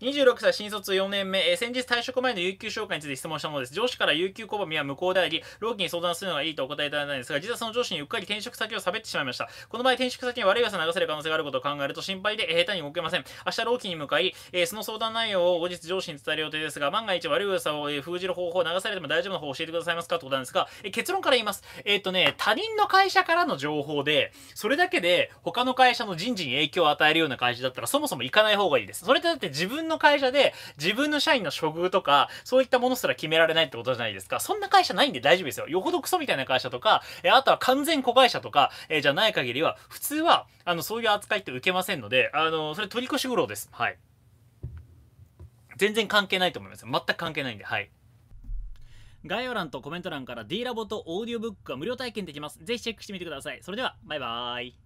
26歳新卒4年目、えー、先日退職前の有給消化について質問したものです。上司から有給拒みは無効であり、労基に相談するのがいいとお答えいただいたんですが、実はその上司にうっかり転職先を喋ってしまいました。この場合、転職先に悪い噂流せる可能性があることを考えると心配で、下手に動けません。明日労基に向かい、えー、その相談内容を後日上司に伝える予定ですが、万が一悪い噂を、封じる方法を流されても大丈夫な方を教えてくださいますかってことなんですが、えー、結論から言います。えっ、とね、他人の会社からの情報で、それだけで他の会社の人事に影響を与えるような会社だったら、そもそも行かない方がいいです。それってだって自分分の会社で自分の社員の処遇とか、そういったものすら決められないってことじゃないですか。そんな会社ないんで大丈夫ですよ。よほどクソみたいな会社とか、えあとは完全子会社とか、えじゃない限りは、普通は、あの、そういう扱いって受けませんので、あの、それ取り越し苦労です。はい。全然関係ないと思います。全く関係ないんで、はい。概要欄とコメント欄から D ラボとオーディオブックが無料体験できます。ぜひチェックしてみてください。それでは、バイバーイ。